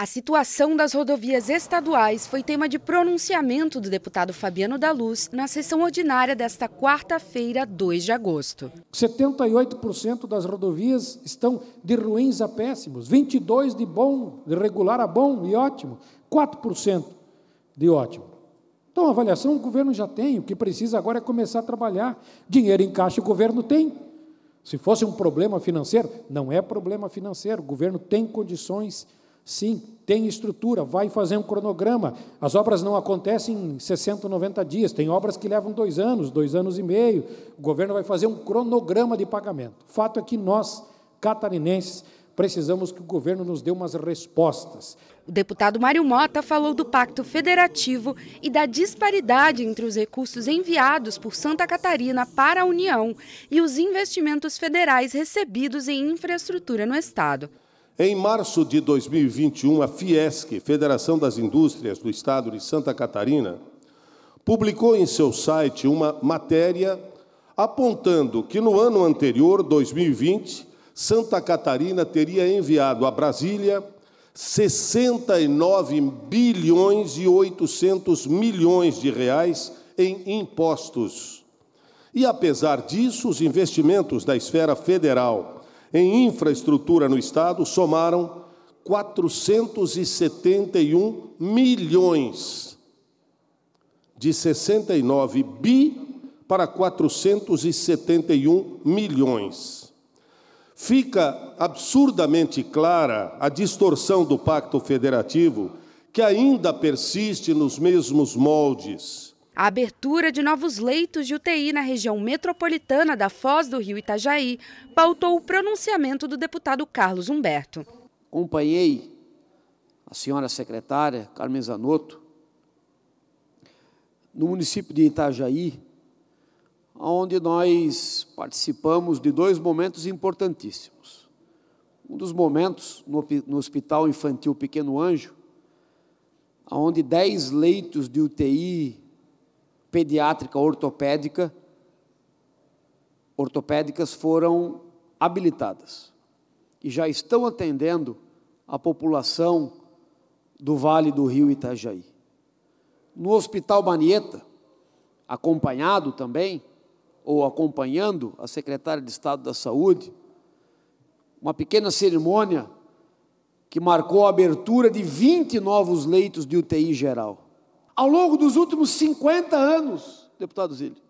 A situação das rodovias estaduais foi tema de pronunciamento do deputado Fabiano da Luz na sessão ordinária desta quarta-feira, 2 de agosto. 78% das rodovias estão de ruins a péssimos, 22% de bom, de regular a bom e ótimo, 4% de ótimo. Então, a avaliação o governo já tem, o que precisa agora é começar a trabalhar. Dinheiro em caixa o governo tem. Se fosse um problema financeiro, não é problema financeiro, o governo tem condições Sim, tem estrutura, vai fazer um cronograma. As obras não acontecem em 60, 90 dias, tem obras que levam dois anos, dois anos e meio. O governo vai fazer um cronograma de pagamento. O fato é que nós, catarinenses, precisamos que o governo nos dê umas respostas. O deputado Mário Mota falou do pacto federativo e da disparidade entre os recursos enviados por Santa Catarina para a União e os investimentos federais recebidos em infraestrutura no Estado. Em março de 2021, a Fiesc, Federação das Indústrias do Estado de Santa Catarina, publicou em seu site uma matéria apontando que no ano anterior, 2020, Santa Catarina teria enviado a Brasília 69 bilhões e 800 milhões de reais em impostos. E apesar disso, os investimentos da esfera federal em infraestrutura no Estado somaram 471 milhões, de 69 bi para 471 milhões. Fica absurdamente clara a distorção do Pacto Federativo, que ainda persiste nos mesmos moldes a abertura de novos leitos de UTI na região metropolitana da Foz do Rio Itajaí pautou o pronunciamento do deputado Carlos Humberto. Acompanhei a senhora secretária Carmen Zanotto no município de Itajaí, onde nós participamos de dois momentos importantíssimos. Um dos momentos no, Hospital Infantil Pequeno Anjo, onde 10 leitos de UTI pediátrica ortopédica, ortopédicas foram habilitadas e já estão atendendo a população do Vale do Rio Itajaí. No Hospital Banieta, acompanhado também, ou acompanhando a secretária de Estado da Saúde, uma pequena cerimônia que marcou a abertura de 20 novos leitos de UTI geral ao longo dos últimos 50 anos, deputado Zilli,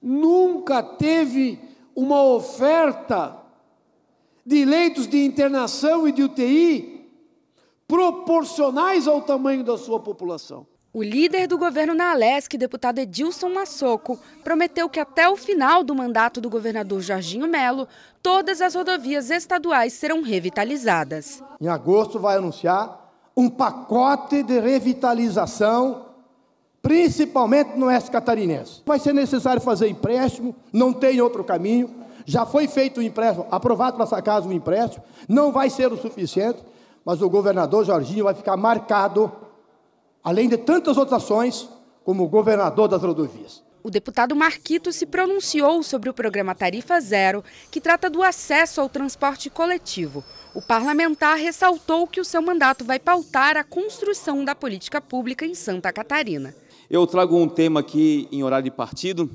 nunca teve uma oferta de leitos de internação e de UTI proporcionais ao tamanho da sua população. O líder do governo na Alesc, deputado Edilson Massoco, prometeu que até o final do mandato do governador Jorginho Melo, todas as rodovias estaduais serão revitalizadas. Em agosto vai anunciar um pacote de revitalização, principalmente no oeste catarinense. Vai ser necessário fazer empréstimo, não tem outro caminho. Já foi feito o empréstimo, aprovado para essa casa o empréstimo, não vai ser o suficiente, mas o governador Jorginho vai ficar marcado, além de tantas outras ações, como governador das rodovias. O deputado Marquito se pronunciou sobre o programa Tarifa Zero, que trata do acesso ao transporte coletivo. O parlamentar ressaltou que o seu mandato vai pautar a construção da política pública em Santa Catarina. Eu trago um tema aqui em horário de partido,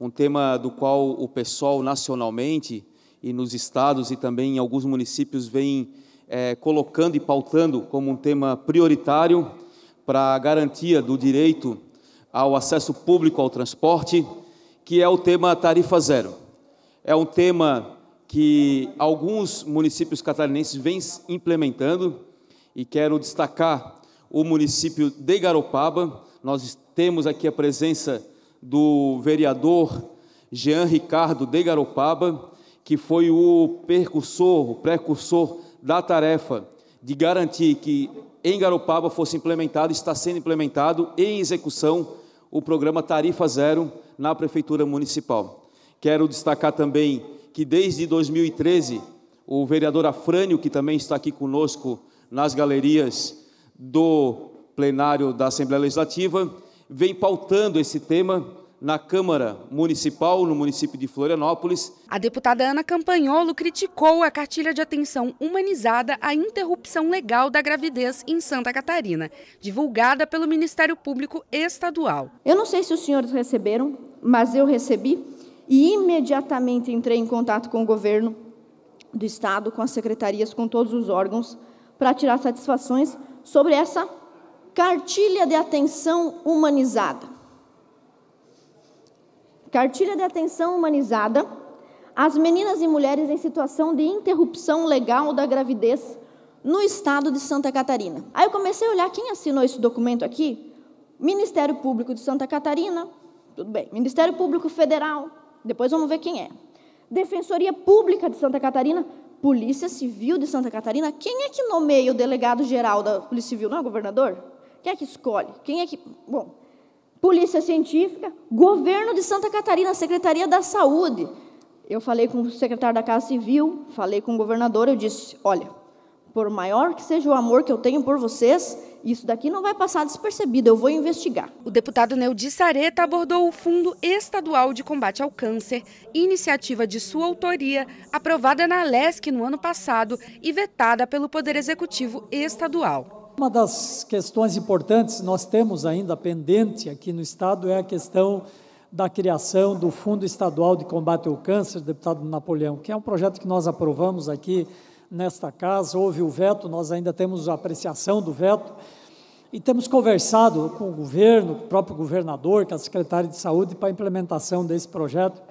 um tema do qual o pessoal nacionalmente e nos estados e também em alguns municípios vem é, colocando e pautando como um tema prioritário para a garantia do direito ao acesso público ao transporte, que é o tema tarifa zero. É um tema que alguns municípios catarinenses vêm implementando e quero destacar o município de Garopaba. Nós temos aqui a presença do vereador Jean Ricardo de Garopaba, que foi o percursor, o precursor da tarefa de garantir que em Garopaba fosse implementado, está sendo implementado em execução o programa Tarifa Zero na Prefeitura Municipal. Quero destacar também que desde 2013, o vereador Afrânio, que também está aqui conosco nas galerias do plenário da Assembleia Legislativa, vem pautando esse tema na Câmara Municipal, no município de Florianópolis. A deputada Ana Campanholo criticou a cartilha de atenção humanizada à interrupção legal da gravidez em Santa Catarina, divulgada pelo Ministério Público Estadual. Eu não sei se os senhores receberam, mas eu recebi e imediatamente entrei em contato com o governo do Estado, com as secretarias, com todos os órgãos, para tirar satisfações sobre essa cartilha de atenção humanizada. Cartilha de Atenção Humanizada às Meninas e Mulheres em Situação de Interrupção Legal da Gravidez no Estado de Santa Catarina. Aí eu comecei a olhar quem assinou esse documento aqui. Ministério Público de Santa Catarina, tudo bem. Ministério Público Federal, depois vamos ver quem é. Defensoria Pública de Santa Catarina, Polícia Civil de Santa Catarina. Quem é que nomeia o delegado-geral da Polícia Civil? Não é o governador? Quem é que escolhe? Quem é que. Bom, polícia científica, governo de Santa Catarina, Secretaria da Saúde. Eu falei com o secretário da Casa Civil, falei com o governador, eu disse: olha, por maior que seja o amor que eu tenho por vocês, isso daqui não vai passar despercebido, eu vou investigar. O deputado Neudi Sareta abordou o Fundo Estadual de Combate ao Câncer, iniciativa de sua autoria, aprovada na LESC no ano passado e vetada pelo Poder Executivo Estadual. Uma das questões importantes nós temos ainda pendente aqui no Estado é a questão da criação do Fundo Estadual de Combate ao Câncer, deputado Napoleão, que é um projeto que nós aprovamos aqui nesta casa. Houve o veto, nós ainda temos a apreciação do veto. E temos conversado com o governo, com o próprio governador, com a secretária de saúde, para a implementação desse projeto.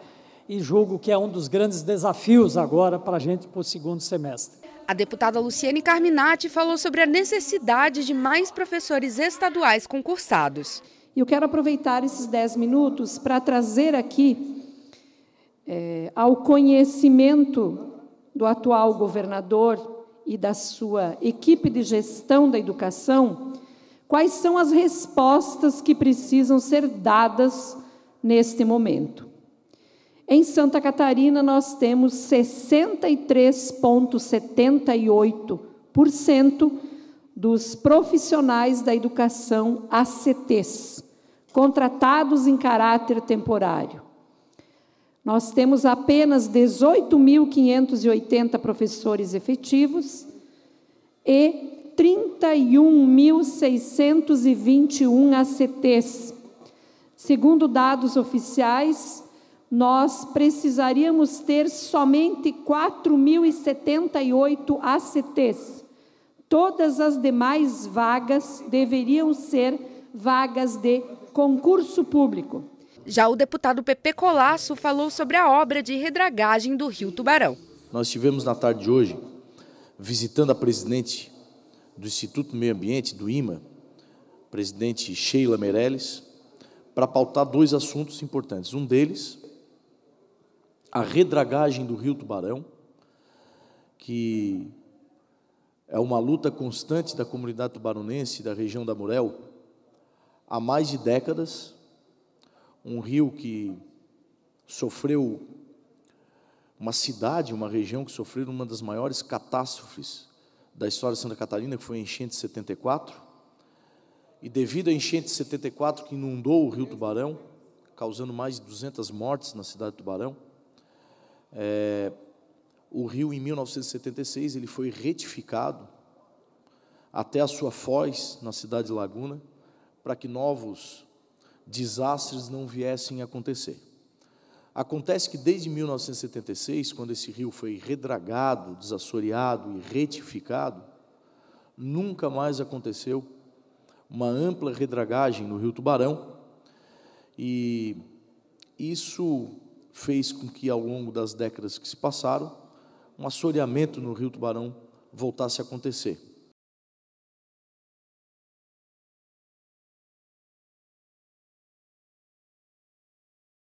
E julgo que é um dos grandes desafios agora para a gente para o segundo semestre. A deputada Luciane Carminati falou sobre a necessidade de mais professores estaduais concursados. Eu quero aproveitar esses 10 minutos para trazer aqui é, ao conhecimento do atual governador e da sua equipe de gestão da educação quais são as respostas que precisam ser dadas neste momento. Em Santa Catarina, nós temos 63,78% dos profissionais da educação ACTs, contratados em caráter temporário. Nós temos apenas 18.580 professores efetivos e 31.621 ACTs. Segundo dados oficiais, nós precisaríamos ter somente 4.078 ACTs. Todas as demais vagas deveriam ser vagas de concurso público. Já o deputado Pepe Colasso falou sobre a obra de redragagem do Rio Tubarão. Nós tivemos na tarde de hoje visitando a presidente do Instituto Meio Ambiente, do IMA, presidente Sheila Meirelles, para pautar dois assuntos importantes. Um deles, a redragagem do Rio Tubarão, que é uma luta constante da comunidade tubaronense da região da Murel há mais de décadas. Um rio que sofreu, uma cidade, uma região que sofreu uma das maiores catástrofes da história de Santa Catarina, que foi a enchente de 74. E devido à enchente de 74 que inundou o rio Tubarão, causando mais de 200 mortes na cidade de Tubarão, é, o rio, em 1976, ele foi retificado até a sua foz, na cidade de Laguna, para que novos desastres não viessem a acontecer. Acontece que desde 1976, quando esse rio foi redragado, desassoreado e retificado, nunca mais aconteceu uma ampla redragagem no Rio Tubarão. E isso fez com que, ao longo das décadas que se passaram, um assoreamento no Rio Tubarão voltasse a acontecer.